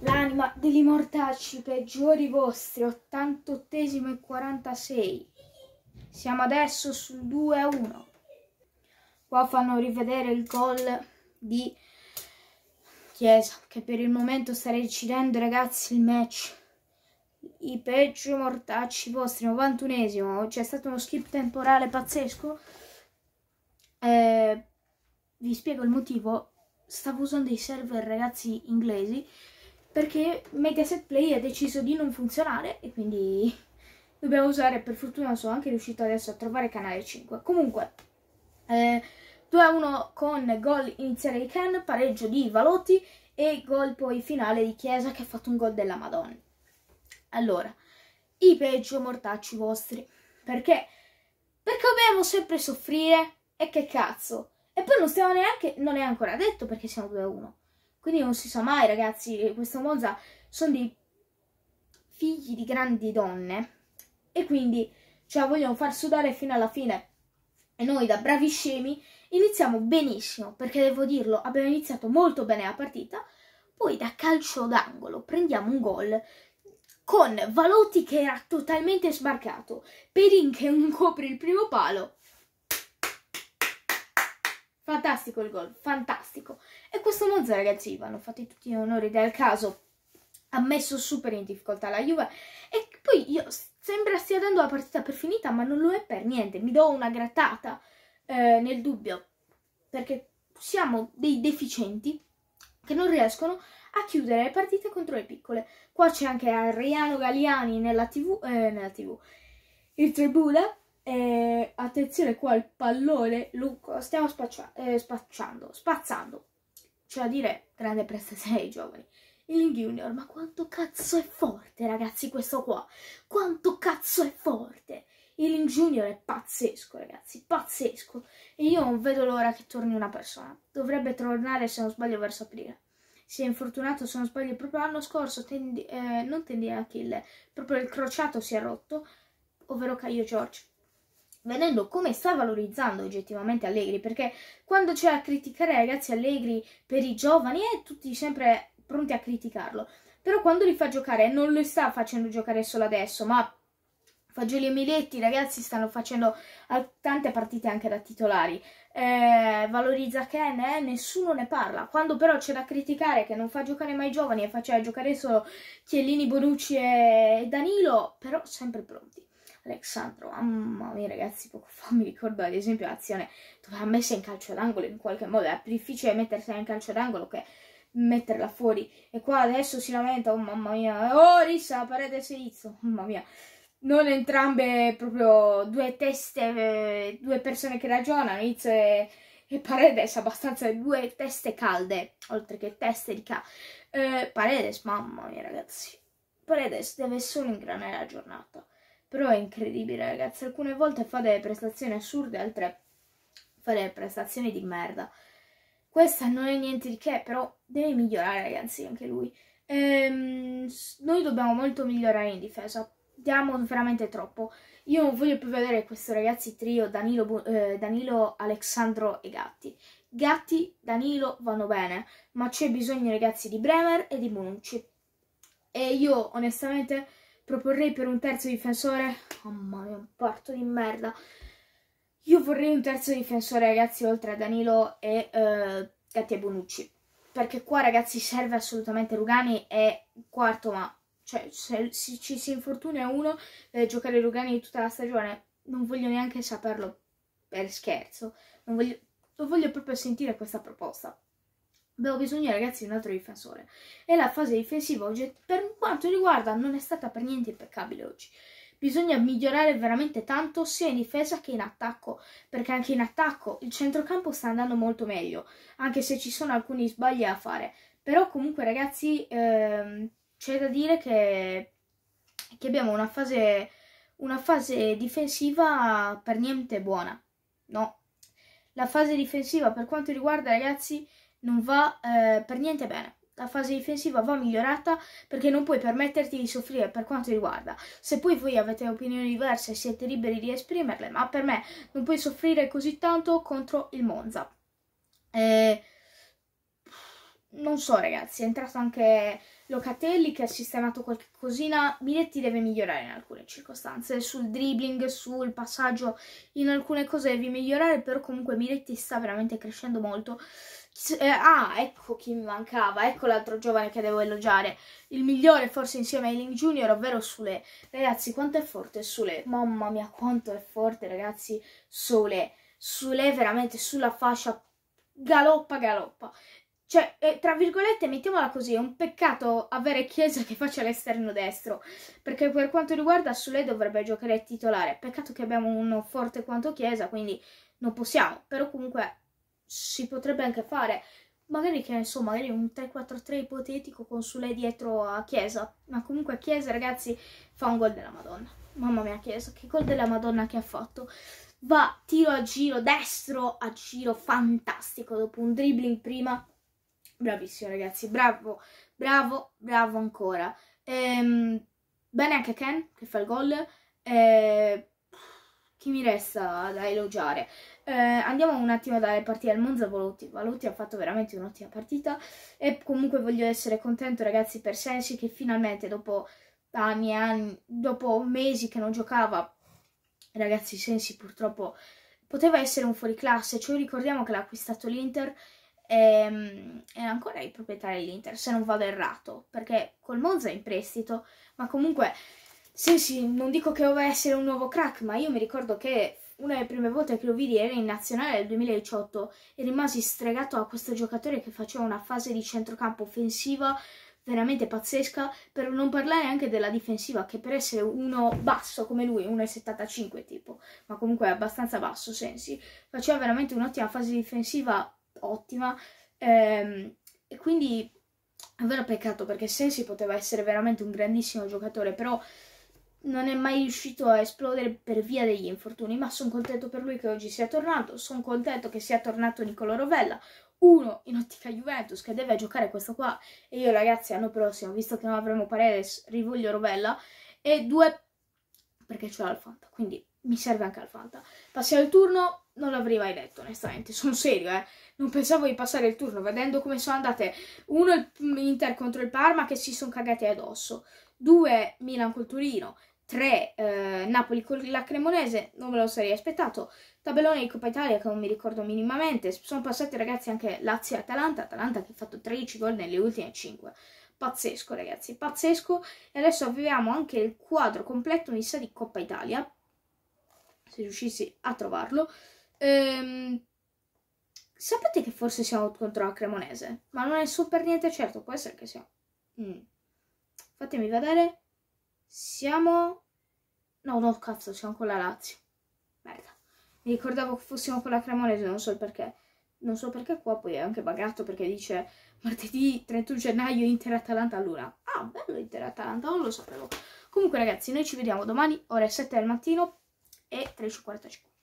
L'anima degli mortacci peggiori vostri, 88 e 46. Siamo adesso sul 2 a 1. Qua fanno rivedere il gol di Chiesa, che per il momento sta decidendo, ragazzi, il match. I peggiori mortacci vostri, 91esimo. C'è stato uno skip temporale pazzesco. Eh, vi spiego il motivo. Stavo usando i server, ragazzi, inglesi perché Mediaset Play ha deciso di non funzionare e quindi dobbiamo usare, per fortuna sono anche riuscito adesso a trovare canale 5. Comunque, eh, 2-1 con gol iniziale di Ken, pareggio di Valotti e gol poi finale di Chiesa che ha fatto un gol della Madonna. Allora, i peggio mortacci vostri. Perché? Perché dobbiamo sempre soffrire? E che cazzo? E poi non stiamo neanche, non è ancora detto perché siamo 2-1. Quindi non si sa mai, ragazzi, eh, questo Monza sono dei figli di grandi donne e quindi ce la vogliono far sudare fino alla fine. E noi da bravi scemi iniziamo benissimo, perché devo dirlo, abbiamo iniziato molto bene la partita, poi da calcio d'angolo prendiamo un gol con Valotti che era totalmente sbarcato, Perin che non copre il primo palo Fantastico il gol, fantastico. E questo Monza, ragazzi, vanno fatti tutti gli onori del caso. Ha messo super in difficoltà la Juve. E poi io sembra stia dando la partita per finita, ma non lo è per niente. Mi do una grattata eh, nel dubbio, perché siamo dei deficienti che non riescono a chiudere le partite contro le piccole. Qua c'è anche Ariano Galiani nella TV, eh, nella TV. il Tribula, eh, attenzione qua il pallone, lo stiamo eh, spacciando, spazzando. Cioè a dire grande prestazione ai giovani. Il Junior, ma quanto cazzo è forte ragazzi questo qua. Quanto cazzo è forte. Il Junior è pazzesco ragazzi, pazzesco. E io non vedo l'ora che torni una persona. Dovrebbe tornare se non sbaglio verso aprile. Si è infortunato se non sbaglio proprio l'anno scorso, tendi, eh, non tendine Achille, proprio il crociato si è rotto, ovvero Caio George vedendo come sta valorizzando oggettivamente Allegri, perché quando c'è a criticare i ragazzi Allegri per i giovani è tutti sempre pronti a criticarlo, però quando li fa giocare non lo sta facendo giocare solo adesso, ma Fagioli e Miletti, ragazzi stanno facendo tante partite anche da titolari. Eh, valorizza Ken, eh, nessuno ne parla. Quando però c'è da criticare che non fa giocare mai i giovani e faceva giocare solo Chiellini, Bonucci e Danilo, però sempre pronti. Alexandro, mamma mia ragazzi, poco fa mi ricordo ad esempio l'azione dove ha messo in calcio d'angolo in qualche modo, è più difficile mettersela in calcio d'angolo che metterla fuori e qua adesso si lamenta, oh mamma mia, oh rissa, parete seizzo, mamma mia, non entrambe proprio due teste, eh, due persone che ragionano, Izzo e, e Paredes abbastanza due teste calde, oltre che teste di ca... Eh, Paredes, mamma mia ragazzi, Paredes deve solo ingranare la giornata però è incredibile, ragazzi. Alcune volte fa delle prestazioni assurde, altre fa delle prestazioni di merda. Questa non è niente di che, però deve migliorare, ragazzi, anche lui. Ehm, noi dobbiamo molto migliorare in difesa. Diamo veramente troppo. Io non voglio più vedere questo, ragazzi, trio Danilo, eh, Danilo Alessandro e Gatti. Gatti, Danilo vanno bene, ma c'è bisogno, ragazzi, di Bremer e di Bonucci. E io, onestamente, Proporrei per un terzo difensore... Oh mamma mia, un porto di merda. Io vorrei un terzo difensore, ragazzi, oltre a Danilo e eh, Gatti Bonucci. Perché qua, ragazzi, serve assolutamente Rugani e quarto, ma... Cioè, se ci si infortuna uno, deve eh, giocare Rugani tutta la stagione. Non voglio neanche saperlo per scherzo. Non voglio, non voglio proprio sentire questa proposta. Abbiamo bisogno, ragazzi, di un altro difensore. E la fase difensiva oggi, per quanto riguarda, non è stata per niente impeccabile oggi. Bisogna migliorare veramente tanto sia in difesa che in attacco, perché anche in attacco il centrocampo sta andando molto meglio, anche se ci sono alcuni sbagli a fare. Però comunque ragazzi ehm, c'è da dire che, che abbiamo una fase, una fase difensiva per niente buona. No, la fase difensiva per quanto riguarda ragazzi non va eh, per niente bene. La fase difensiva va migliorata perché non puoi permetterti di soffrire per quanto riguarda. Se poi voi avete opinioni diverse siete liberi di esprimerle, ma per me non puoi soffrire così tanto contro il Monza. Eh, non so ragazzi, è entrato anche Locatelli che ha sistemato qualche cosina, Biletti deve migliorare in alcune circostanze, sul dribbling, sul passaggio, in alcune cose devi migliorare, però comunque Biletti sta veramente crescendo molto eh, ah, ecco chi mi mancava, ecco l'altro giovane che devo elogiare, il migliore forse insieme a Eiling Junior, ovvero Sule. Ragazzi, quanto è forte Sule, mamma mia quanto è forte ragazzi Sule. Sule veramente sulla fascia galoppa galoppa. Cioè, eh, tra virgolette, mettiamola così, è un peccato avere Chiesa che faccia l'esterno destro, perché per quanto riguarda Sule dovrebbe giocare titolare. Peccato che abbiamo uno forte quanto Chiesa, quindi non possiamo, però comunque si potrebbe anche fare. Magari che insomma, magari un 3-4-3 ipotetico con su lei dietro a Chiesa. Ma comunque Chiesa, ragazzi, fa un gol della Madonna. Mamma mia, Chiesa, che gol della Madonna che ha fatto. Va, tiro a giro, destro a giro, fantastico. Dopo un dribbling prima. Bravissimo, ragazzi, bravo, bravo, bravo ancora. Ehm, bene anche Ken che fa il gol. Eh, chi mi resta da elogiare? Eh, andiamo un attimo dalle partite al Monza Valuti. Valuti ha fatto veramente un'ottima partita e comunque voglio essere contento ragazzi per Sensi che finalmente dopo anni e anni, dopo mesi che non giocava, ragazzi Sensi purtroppo poteva essere un fuoriclasse, cioè ricordiamo che l'ha acquistato l'Inter e, ehm, e ancora il proprietario dell'Inter se non vado errato, perché col Monza è in prestito, ma comunque sì, sì, non dico che doveva essere un nuovo crack, ma io mi ricordo che una delle prime volte che lo vidi era in nazionale del 2018 e rimasi stregato a questo giocatore che faceva una fase di centrocampo offensiva veramente pazzesca, per non parlare anche della difensiva, che per essere uno basso come lui, 1,75 tipo, ma comunque abbastanza basso, sensi, faceva veramente un'ottima fase difensiva, ottima, ehm, e quindi è vero peccato perché Sensi poteva essere veramente un grandissimo giocatore, però non è mai riuscito a esplodere per via degli infortuni, ma sono contento per lui che oggi sia tornato, sono contento che sia tornato Nicolò Rovella, uno in ottica Juventus che deve giocare questo qua e io ragazzi l'anno prossimo, visto che non avremo Paredes, rivoglio Rovella e due perché c'è l'ho Fanta, quindi mi serve anche al Fanta. Passiamo il turno, non l'avrei mai detto onestamente, sono serio eh, non pensavo di passare il turno vedendo come sono andate uno l'Inter contro il Parma che si sono cagati addosso, due Milan col Torino, 3 eh, Napoli con la Cremonese, non me lo sarei aspettato. Tabellone di Coppa Italia che non mi ricordo minimamente. Sono passati ragazzi anche Lazio e Atalanta, Atalanta che ha fatto 13 gol nelle ultime 5. Pazzesco ragazzi, pazzesco. E adesso avviamo anche il quadro completo mi di Coppa Italia, se riuscissi a trovarlo. Ehm, sapete che forse siamo contro la Cremonese, ma non è super niente certo, può essere che sia. Mm. Fatemi vedere. Siamo... No, no, cazzo, siamo con la Lazio. Merda. Mi ricordavo che fossimo con la Cremonese, non so il perché. Non so perché qua poi è anche bagato perché dice martedì 31 gennaio Inter-Atalanta allora. Ah, bello Inter-Atalanta, non lo sapevo. Comunque ragazzi, noi ci vediamo domani, ore 7 del mattino e 13.45.